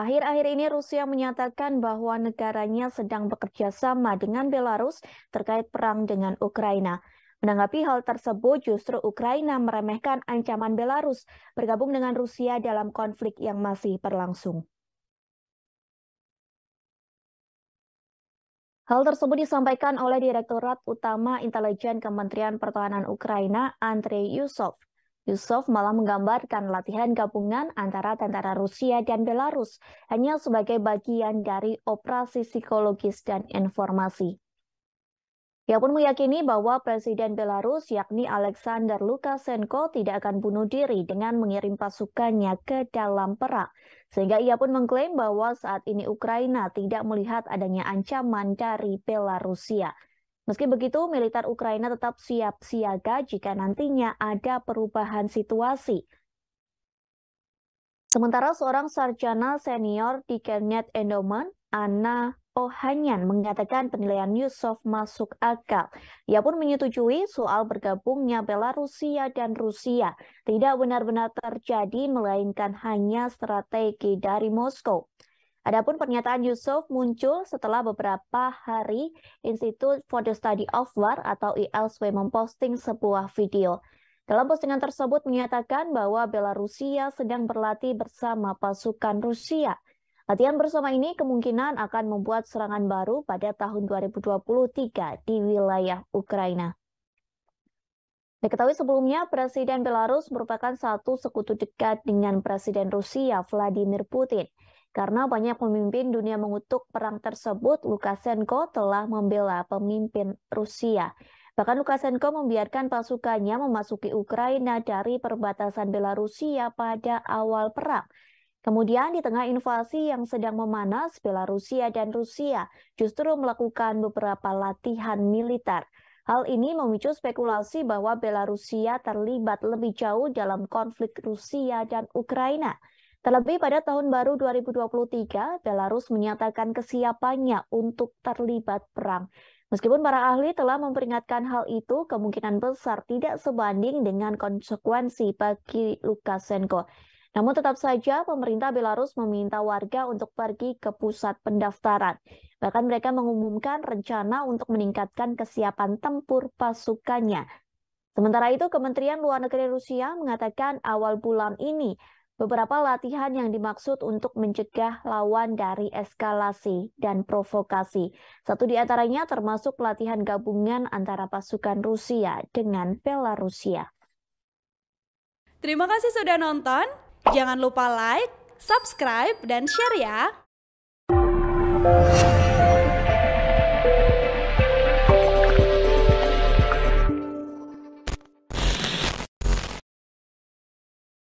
Akhir-akhir ini Rusia menyatakan bahwa negaranya sedang bekerja sama dengan Belarus terkait perang dengan Ukraina. Menanggapi hal tersebut, justru Ukraina meremehkan ancaman Belarus bergabung dengan Rusia dalam konflik yang masih berlangsung. Hal tersebut disampaikan oleh Direktorat Utama Intelijen Kementerian Pertahanan Ukraina, Andrei Yusov. Yusuf malah menggambarkan latihan gabungan antara tentara Rusia dan Belarus hanya sebagai bagian dari operasi psikologis dan informasi. Ia pun meyakini bahwa Presiden Belarus yakni Alexander Lukashenko tidak akan bunuh diri dengan mengirim pasukannya ke dalam perang. Sehingga ia pun mengklaim bahwa saat ini Ukraina tidak melihat adanya ancaman dari Belarusia. Meski begitu, militer Ukraina tetap siap siaga jika nantinya ada perubahan situasi. Sementara seorang sarjana senior di Kernet Endowment, Anna Ohanyan mengatakan penilaian Yusuf masuk akal. Ia pun menyetujui soal bergabungnya Belarusia dan Rusia tidak benar-benar terjadi melainkan hanya strategi dari Moskow. Adapun pernyataan Yusuf muncul setelah beberapa hari Institut for the Study of War atau ILSW memposting sebuah video. Dalam postingan tersebut menyatakan bahwa Belarusia sedang berlatih bersama pasukan Rusia. Latihan bersama ini kemungkinan akan membuat serangan baru pada tahun 2023 di wilayah Ukraina. Diketahui sebelumnya, Presiden Belarus merupakan satu sekutu dekat dengan Presiden Rusia, Vladimir Putin. Karena banyak pemimpin dunia mengutuk perang tersebut, Lukashenko telah membela pemimpin Rusia. Bahkan Lukashenko membiarkan pasukannya memasuki Ukraina dari perbatasan Belarusia pada awal perang. Kemudian di tengah invasi yang sedang memanas, Belarusia dan Rusia justru melakukan beberapa latihan militer. Hal ini memicu spekulasi bahwa Belarusia terlibat lebih jauh dalam konflik Rusia dan Ukraina. Terlebih pada tahun baru 2023, Belarus menyatakan kesiapannya untuk terlibat perang. Meskipun para ahli telah memperingatkan hal itu, kemungkinan besar tidak sebanding dengan konsekuensi bagi Lukashenko. Namun tetap saja pemerintah Belarus meminta warga untuk pergi ke pusat pendaftaran. Bahkan mereka mengumumkan rencana untuk meningkatkan kesiapan tempur pasukannya. Sementara itu, Kementerian Luar Negeri Rusia mengatakan awal bulan ini beberapa latihan yang dimaksud untuk mencegah lawan dari eskalasi dan provokasi. Satu di antaranya termasuk latihan gabungan antara pasukan Rusia dengan Belarusia. Terima kasih sudah nonton. Jangan lupa like, subscribe, dan share ya.